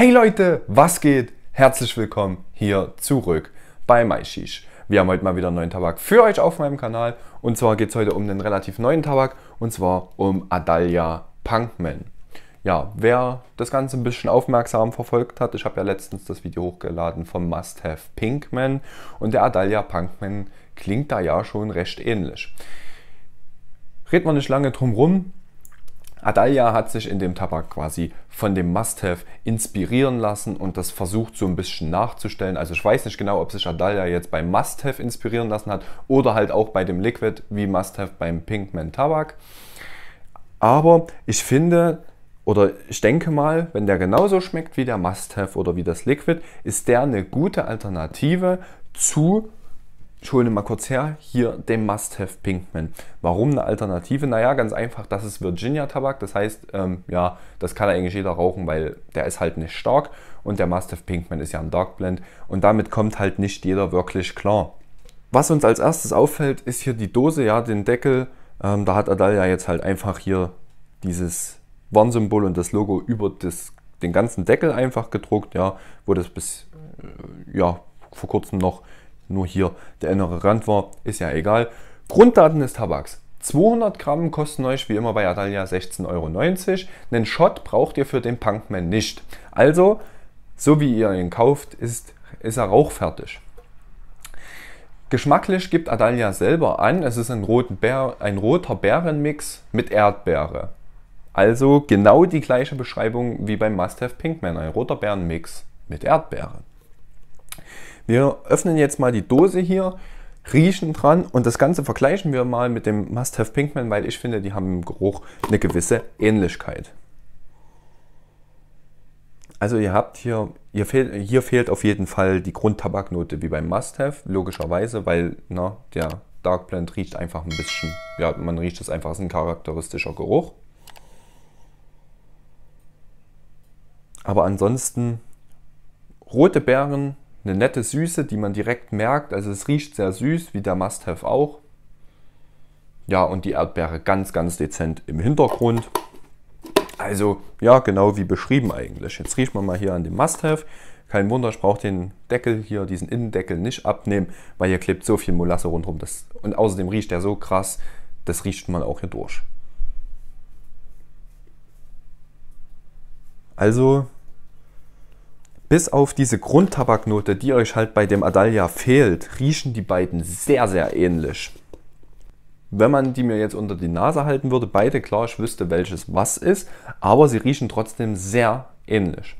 Hey Leute, was geht? Herzlich willkommen hier zurück bei MyShish. Wir haben heute mal wieder einen neuen Tabak für euch auf meinem Kanal. Und zwar geht es heute um einen relativ neuen Tabak und zwar um Adalia Punkman. Ja, wer das Ganze ein bisschen aufmerksam verfolgt hat, ich habe ja letztens das Video hochgeladen vom Must Have Pinkman und der Adalia Punkman klingt da ja schon recht ähnlich. Reden man nicht lange drum rum. Adalia hat sich in dem Tabak quasi von dem Must-Have inspirieren lassen und das versucht so ein bisschen nachzustellen. Also ich weiß nicht genau, ob sich Adalia jetzt beim Must-Have inspirieren lassen hat oder halt auch bei dem Liquid wie Must-Have beim Pinkman Tabak. Aber ich finde oder ich denke mal, wenn der genauso schmeckt wie der Must-Have oder wie das Liquid, ist der eine gute Alternative zu ich hole ihn mal kurz her, hier den Must-Have Pinkman. Warum eine Alternative? Naja, ganz einfach, das ist Virginia-Tabak, das heißt, ähm, ja, das kann eigentlich jeder rauchen, weil der ist halt nicht stark und der Must-Have Pinkman ist ja ein Dark Blend und damit kommt halt nicht jeder wirklich klar. Was uns als erstes auffällt, ist hier die Dose, ja, den Deckel, ähm, da hat Adalia jetzt halt einfach hier dieses Warnsymbol und das Logo über das, den ganzen Deckel einfach gedruckt, ja, wo das bis, äh, ja, vor kurzem noch nur hier der innere Rand war, ist ja egal. Grunddaten des Tabaks. 200 Gramm kosten euch wie immer bei Adalia 16,90 Euro. Einen Shot braucht ihr für den Punkman nicht. Also, so wie ihr ihn kauft, ist, ist er rauchfertig. Geschmacklich gibt Adalia selber an, es ist ein, Bär, ein roter Bärenmix mit Erdbeere. Also genau die gleiche Beschreibung wie beim Must Have Pinkman, ein roter Bärenmix mit Erdbeere. Wir öffnen jetzt mal die Dose hier, riechen dran und das Ganze vergleichen wir mal mit dem Must Have Pinkman, weil ich finde, die haben im Geruch eine gewisse Ähnlichkeit. Also ihr habt hier, hier fehlt, hier fehlt auf jeden Fall die Grundtabaknote wie beim Must Have, logischerweise, weil na, ne, der Dark Blend riecht einfach ein bisschen, ja man riecht es einfach, es ist ein charakteristischer Geruch. Aber ansonsten rote Beeren, eine nette Süße, die man direkt merkt. Also es riecht sehr süß, wie der Must-Have auch. Ja, und die Erdbeere ganz, ganz dezent im Hintergrund. Also ja, genau wie beschrieben eigentlich. Jetzt riecht man mal hier an dem Must-Have. Kein Wunder, ich brauche den Deckel hier, diesen Innendeckel nicht abnehmen, weil hier klebt so viel Molasse rundherum. Das, und außerdem riecht der so krass, das riecht man auch hier durch. Also bis auf diese Grundtabaknote, die euch halt bei dem Adalia fehlt, riechen die beiden sehr, sehr ähnlich. Wenn man die mir jetzt unter die Nase halten würde, beide klar, ich wüsste welches was ist, aber sie riechen trotzdem sehr ähnlich.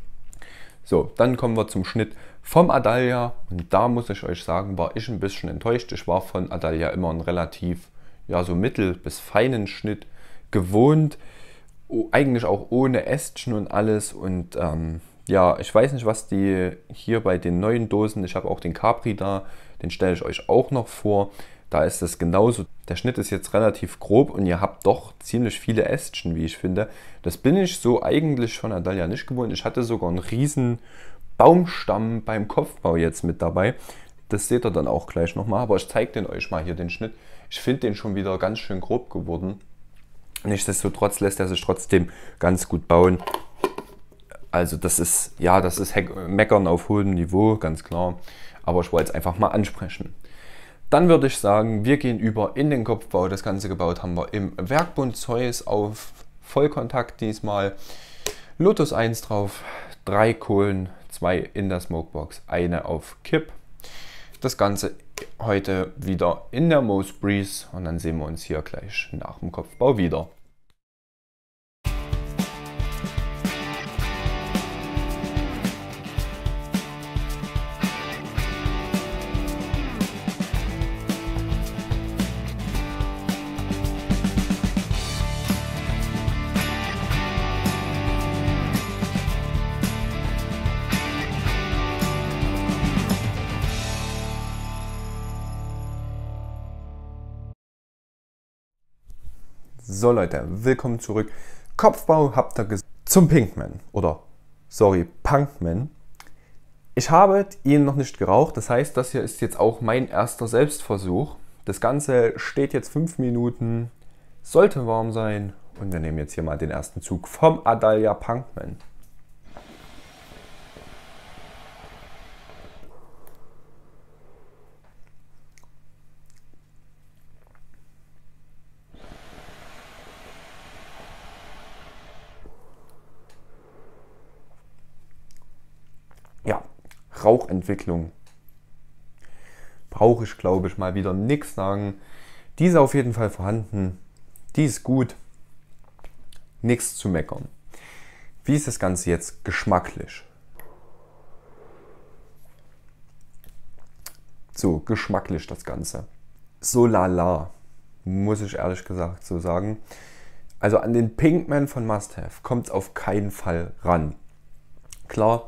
So, dann kommen wir zum Schnitt vom Adalia und da muss ich euch sagen, war ich ein bisschen enttäuscht. Ich war von Adalia immer einen relativ, ja so mittel bis feinen Schnitt gewohnt, eigentlich auch ohne Ästchen und alles und ähm, ja, ich weiß nicht, was die hier bei den neuen Dosen, ich habe auch den Capri da, den stelle ich euch auch noch vor. Da ist es genauso. Der Schnitt ist jetzt relativ grob und ihr habt doch ziemlich viele Ästchen, wie ich finde. Das bin ich so eigentlich von Adalia nicht gewohnt. Ich hatte sogar einen riesen Baumstamm beim Kopfbau jetzt mit dabei. Das seht ihr dann auch gleich nochmal, aber ich zeige den euch mal hier den Schnitt. Ich finde den schon wieder ganz schön grob geworden. Nichtsdestotrotz lässt er sich trotzdem ganz gut bauen. Also das ist, ja, das ist Meckern auf hohem Niveau, ganz klar. Aber ich wollte es einfach mal ansprechen. Dann würde ich sagen, wir gehen über in den Kopfbau. Das Ganze gebaut haben wir im Werkbund Zeus auf Vollkontakt diesmal. Lotus 1 drauf, 3 Kohlen, 2 in der Smokebox, eine auf Kipp. Das Ganze heute wieder in der Most Breeze und dann sehen wir uns hier gleich nach dem Kopfbau wieder. So Leute, willkommen zurück. Kopfbau habt ihr gesehen. Zum Pinkman oder sorry, Punkman. Ich habe ihn noch nicht geraucht, das heißt, das hier ist jetzt auch mein erster Selbstversuch. Das Ganze steht jetzt 5 Minuten, sollte warm sein und wir nehmen jetzt hier mal den ersten Zug vom Adalia Punkman. Rauchentwicklung. Brauche ich, glaube ich, mal wieder nichts sagen. Die ist auf jeden Fall vorhanden. Die ist gut. Nichts zu meckern. Wie ist das Ganze jetzt geschmacklich? So, geschmacklich das Ganze. So lala, muss ich ehrlich gesagt so sagen. Also an den Pinkman von Must Have kommt es auf keinen Fall ran. Klar,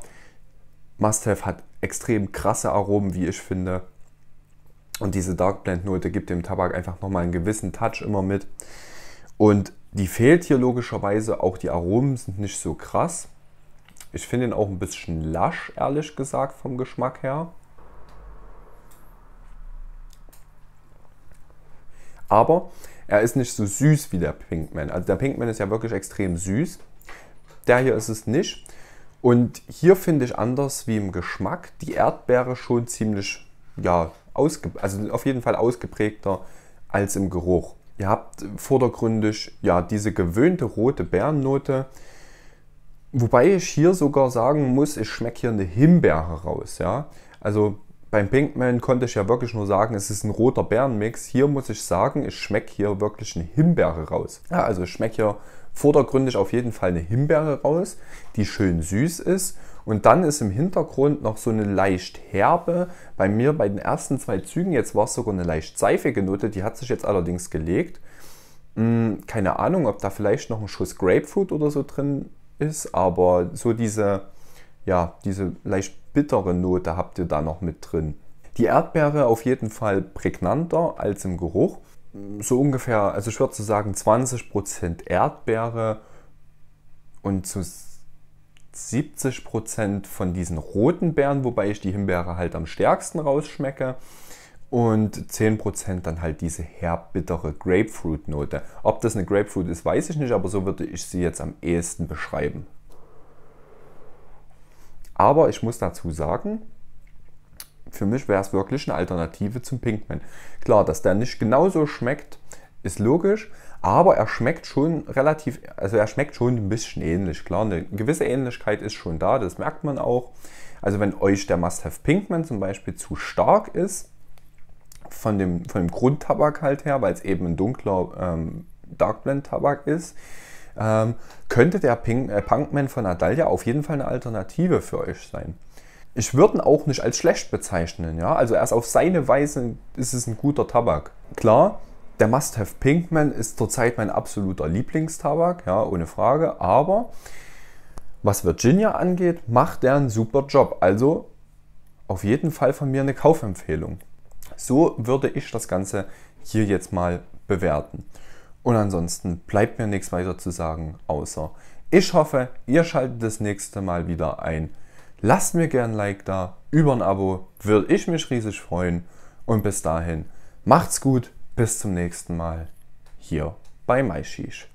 Must-Have hat extrem krasse Aromen, wie ich finde. Und diese Dark Blend Note gibt dem Tabak einfach nochmal einen gewissen Touch immer mit. Und die fehlt hier logischerweise. Auch die Aromen sind nicht so krass. Ich finde ihn auch ein bisschen lasch, ehrlich gesagt, vom Geschmack her. Aber er ist nicht so süß wie der Pinkman. Also der Pinkman ist ja wirklich extrem süß. Der hier ist es nicht. Und hier finde ich anders wie im Geschmack die Erdbeere schon ziemlich, ja, ausge also auf jeden Fall ausgeprägter als im Geruch. Ihr habt vordergründig ja diese gewöhnte rote Beerennote, wobei ich hier sogar sagen muss, ich schmecke hier eine Himbeere raus. Ja? Also beim Pinkman konnte ich ja wirklich nur sagen, es ist ein roter Bärenmix. Hier muss ich sagen, ich schmecke hier wirklich eine Himbeere raus. Ja, also ich schmecke hier vordergründig auf jeden Fall eine Himbeere raus, die schön süß ist. Und dann ist im Hintergrund noch so eine leicht herbe. Bei mir bei den ersten zwei Zügen, jetzt war es sogar eine leicht seifige Note, die hat sich jetzt allerdings gelegt. Hm, keine Ahnung, ob da vielleicht noch ein Schuss Grapefruit oder so drin ist, aber so diese, ja, diese leicht bittere Note habt ihr da noch mit drin. Die Erdbeere auf jeden Fall prägnanter als im Geruch so ungefähr, also ich würde sagen 20% Erdbeere und zu 70% von diesen roten Beeren, wobei ich die Himbeere halt am stärksten rausschmecke. Und 10% dann halt diese herb Grapefruit-Note. Ob das eine Grapefruit ist, weiß ich nicht, aber so würde ich sie jetzt am ehesten beschreiben. Aber ich muss dazu sagen, für mich wäre es wirklich eine Alternative zum Pinkman. Klar, dass der nicht genauso schmeckt, ist logisch, aber er schmeckt schon relativ, also er schmeckt schon ein bisschen ähnlich. Klar, eine gewisse Ähnlichkeit ist schon da, das merkt man auch. Also wenn euch der Must-Have Pinkman zum Beispiel zu stark ist, von dem, von dem Grundtabak halt her, weil es eben ein dunkler ähm, Dark Blend Tabak ist, ähm, könnte der Pink, äh, Punkman von Adalia auf jeden Fall eine Alternative für euch sein ich würde ihn auch nicht als schlecht bezeichnen. Ja? Also erst auf seine Weise ist es ein guter Tabak. Klar, der Must Have Pinkman ist zurzeit mein absoluter Lieblingstabak, ja, ohne Frage. Aber was Virginia angeht, macht er einen super Job. Also auf jeden Fall von mir eine Kaufempfehlung. So würde ich das Ganze hier jetzt mal bewerten. Und ansonsten bleibt mir nichts weiter zu sagen, außer ich hoffe, ihr schaltet das nächste Mal wieder ein Lasst mir gern ein Like da, über ein Abo, würde ich mich riesig freuen. Und bis dahin, macht's gut, bis zum nächsten Mal, hier bei MySheesh.